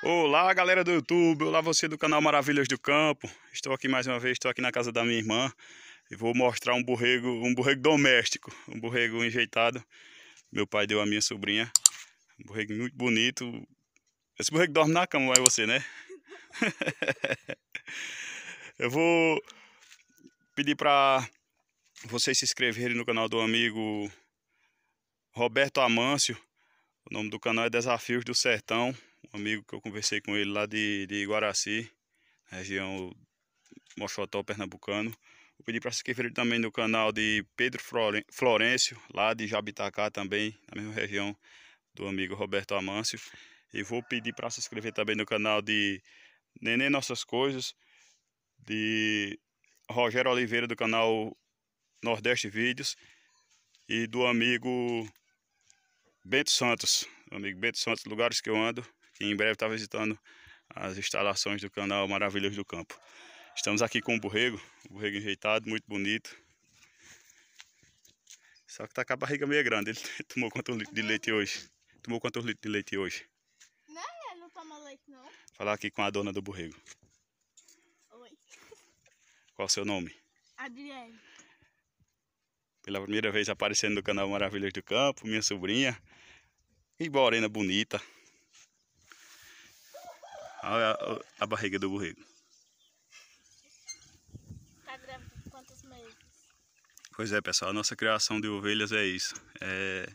Olá galera do YouTube, olá você do canal Maravilhas do Campo Estou aqui mais uma vez, estou aqui na casa da minha irmã E vou mostrar um borrego, um borrego doméstico Um borrego enjeitado Meu pai deu a minha sobrinha Um borrego muito bonito Esse borrego dorme na cama, é você né? Eu vou pedir para vocês se inscreverem no canal do amigo Roberto Amâncio O nome do canal é Desafios do Sertão um amigo que eu conversei com ele lá de, de Guaraci, região Mochotó, pernambucano. Vou pedi para se inscrever também no canal de Pedro Florencio, lá de Jabitacá também, na mesma região do amigo Roberto Amâncio. E vou pedir para se inscrever também no canal de Nenê Nossas Coisas, de Rogério Oliveira do canal Nordeste Vídeos e do amigo Bento Santos, amigo Bento Santos, lugares que eu ando que em breve está visitando as instalações do canal Maravilhas do Campo. Estamos aqui com o borrego, o borrego enjeitado, muito bonito. Só que tá com a barriga meio grande. Ele tomou quantos litros de leite hoje? Tomou quantos litros de leite hoje? Não, ele não toma leite não. Falar aqui com a dona do borrego. Oi. Qual o seu nome? Adriane. Pela primeira vez aparecendo no canal Maravilhas do Campo, minha sobrinha. E Borena bonita. Olha a, a barriga do borrego. Tá grávida quantos meses? Pois é, pessoal. A nossa criação de ovelhas é isso. É,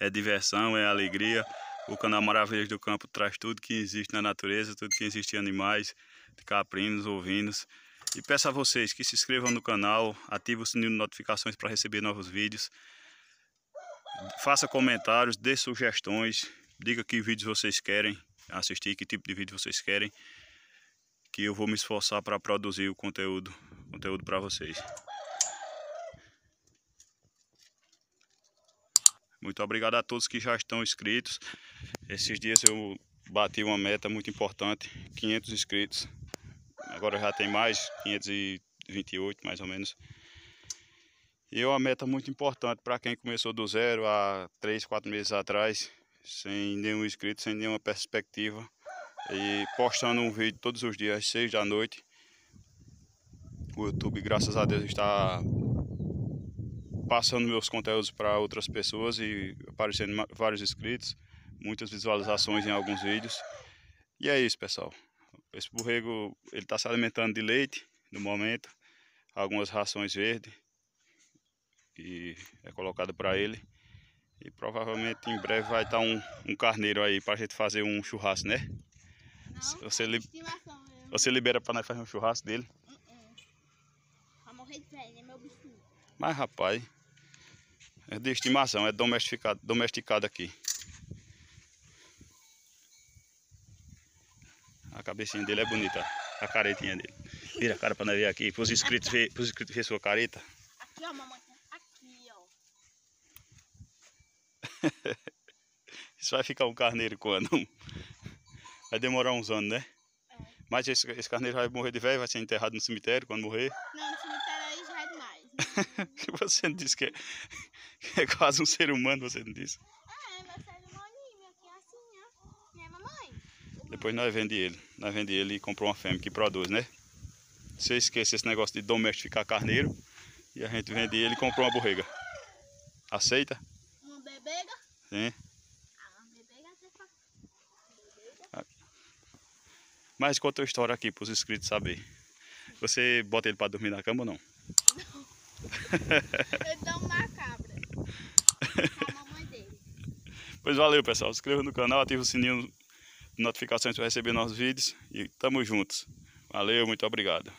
é diversão, é alegria. O canal Maravilhas do Campo traz tudo que existe na natureza, tudo que existe em animais, caprinos, ovinos. E peço a vocês que se inscrevam no canal, ativem o sininho de notificações para receber novos vídeos. Faça comentários, dê sugestões, diga que vídeos vocês querem assistir, que tipo de vídeo vocês querem, que eu vou me esforçar para produzir o conteúdo, conteúdo para vocês. Muito obrigado a todos que já estão inscritos. Esses dias eu bati uma meta muito importante, 500 inscritos. Agora já tem mais, 528 mais ou menos. E é uma meta muito importante para quem começou do zero há 3, 4 meses atrás sem nenhum inscrito, sem nenhuma perspectiva. E postando um vídeo todos os dias às 6 da noite. O YouTube, graças a Deus, está passando meus conteúdos para outras pessoas e aparecendo vários inscritos, muitas visualizações em alguns vídeos. E é isso, pessoal. Esse borrego, ele está se alimentando de leite no momento, algumas rações verdes e é colocado para ele. E provavelmente em breve vai estar tá um, um carneiro aí pra gente fazer um churrasco, né? Não, você, li... você libera pra nós fazer um churrasco dele? Uh -uh. morrer de velho, é né, meu bichinho. Mas rapaz, é de estimação, é domesticado, domesticado aqui. A cabecinha dele é bonita, a caretinha dele. Vira a cara pra nós ver aqui, pros inscritos ver, pros inscritos ver sua careta. Aqui ó, mamãe. Isso vai ficar um carneiro quando? Vai demorar uns anos, né? É. Mas esse, esse, carneiro vai morrer de velho, vai ser enterrado no cemitério quando morrer? Não, no cemitério aí já é demais. Né? você não disse que é, que é, quase um ser humano, você não disse? É, assim, né, mamãe? Depois nós vende ele. Nós vende ele e comprou uma fêmea que produz, né? Você esquece esse negócio de domesticar carneiro e a gente vende ele e comprou uma borrega. Aceita? Sim. Né? Mas conta a história aqui para os inscritos saber. Você bota ele para dormir na cama ou não? Não. uma cabra. Pois valeu, pessoal. Inscreva no canal, ative o sininho de notificações para receber nossos vídeos. E tamo juntos. Valeu, muito obrigado.